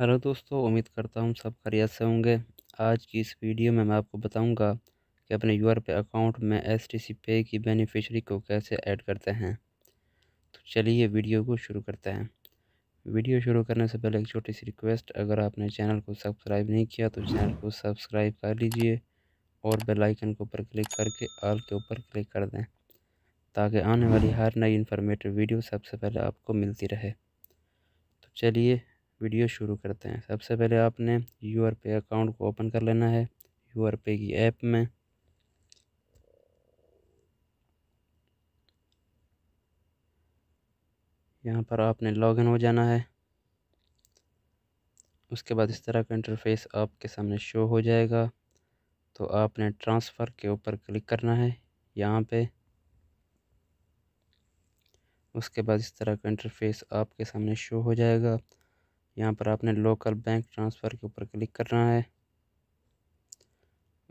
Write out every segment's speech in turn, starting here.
hello दोस्तों उम्मीद करता हूँ सब खैरियत से होंगे आज की इस वीडियो में मैं आपको बताऊंगा कि अपने आर पे अकाउंट में एस टी सी पे की बेनिफिशरी को कैसे ऐड करते हैं तो चलिए वीडियो को शुरू करते हैं वीडियो शुरू करने से पहले एक छोटी सी रिक्वेस्ट अगर आपने चैनल को सब्सक्राइब नहीं किया तो चैनल को सब्सक्राइब कर लीजिए और बेलाइकन के ऊपर क्लिक करके आल के ऊपर क्लिक कर दें ताकि आने वाली हर नई इन्फॉर्मेटिव वीडियो सबसे पहले आपको मिलती रहे तो चलिए वीडियो शुरू करते हैं सबसे पहले आपने यू आर पे अकाउंट को ओपन कर लेना है यू आर पे की ऐप में यहाँ पर आपने लॉगिन हो जाना है उसके बाद इस तरह का इंटरफेस आपके सामने शो हो जाएगा तो आपने ट्रांसफ़र के ऊपर क्लिक करना है यहाँ पे उसके बाद इस तरह का इंटरफेस आपके सामने शो हो जाएगा यहाँ पर आपने लोकल बैंक ट्रांसफ़र के ऊपर क्लिक करना है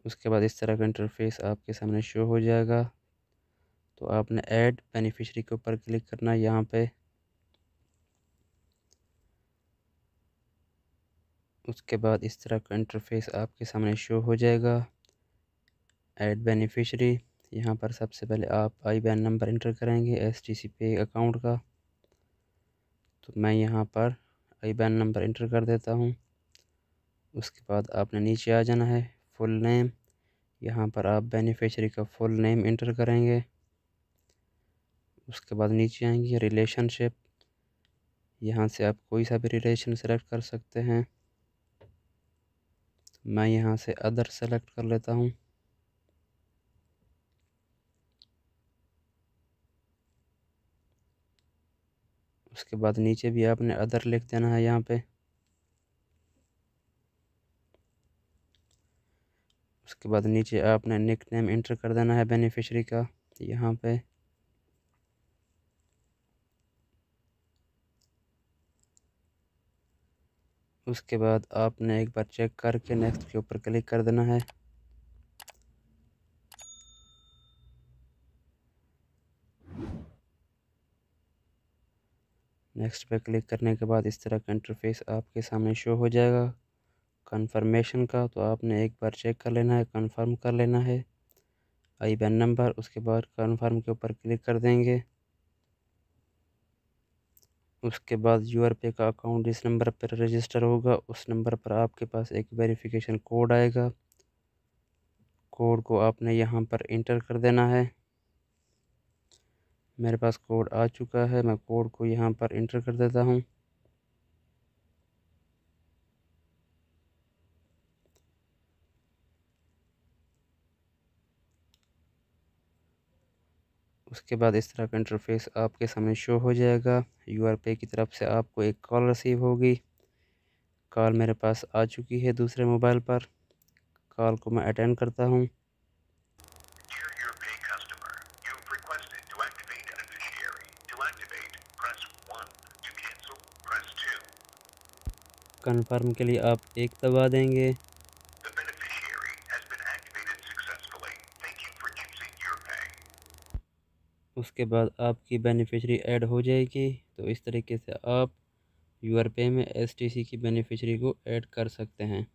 उसके बाद इस तरह का इंटरफेस आपके सामने शो हो जाएगा तो आपने ऐड बेनिफिशरी के ऊपर क्लिक करना है यहाँ पे उसके बाद इस तरह का इंटरफेस आपके सामने शो हो जाएगा ऐड बेनिफिशरी यहाँ पर सबसे पहले आप आई बैन नंबर इंटर करेंगे S T C pay account का तो मैं यहाँ पर आई बैन नंबर इंटर कर देता हूँ उसके बाद आपने नीचे आ जाना है फुल नेम यहाँ पर आप बेनिफिशरी का फुल नेम इंटर करेंगे उसके बाद नीचे आएंगे रिलेशनशिप यहाँ से आप कोई सा भी रिलेशन सेलेक्ट कर सकते हैं मैं यहाँ से अदर सेलेक्ट कर लेता हूँ उसके बाद नीचे भी आपने अदर लिख देना है यहाँ पे उसके बाद नीचे आपने निक नेम इंटर कर देना है बेनिफिशरी का यहाँ पे उसके बाद आपने एक बार चेक करके नेक्स्ट के ऊपर क्लिक कर देना है नेक्स्ट पर क्लिक करने के बाद इस तरह का इंटरफेस आपके सामने शो हो जाएगा कन्फर्मेशन का तो आपने एक बार चेक कर लेना है कंफर्म कर लेना है आई बैन नंबर उसके बाद कंफर्म के ऊपर क्लिक कर देंगे उसके बाद यू आर पे का अकाउंट जिस नंबर पर रजिस्टर होगा उस नंबर पर आपके पास एक वेरिफिकेशन कोड आएगा कोड को आपने यहाँ पर इंटर कर देना है मेरे पास कोड आ चुका है मैं कोड को यहाँ पर इंटर कर देता हूँ उसके बाद इस तरह का इंटरफेस आपके सामने शो हो जाएगा यू आर पे की तरफ से आपको एक कॉल रिसीव होगी कॉल मेरे पास आ चुकी है दूसरे मोबाइल पर कॉल को मैं अटेंड करता हूँ कन्फर्म के लिए आप एक दबा देंगे उसके बाद आपकी बेनिफिशरी ऐड हो जाएगी तो इस तरीके से आप यूआरपे में एस टी सी की बेनिफिशरी को ऐड कर सकते हैं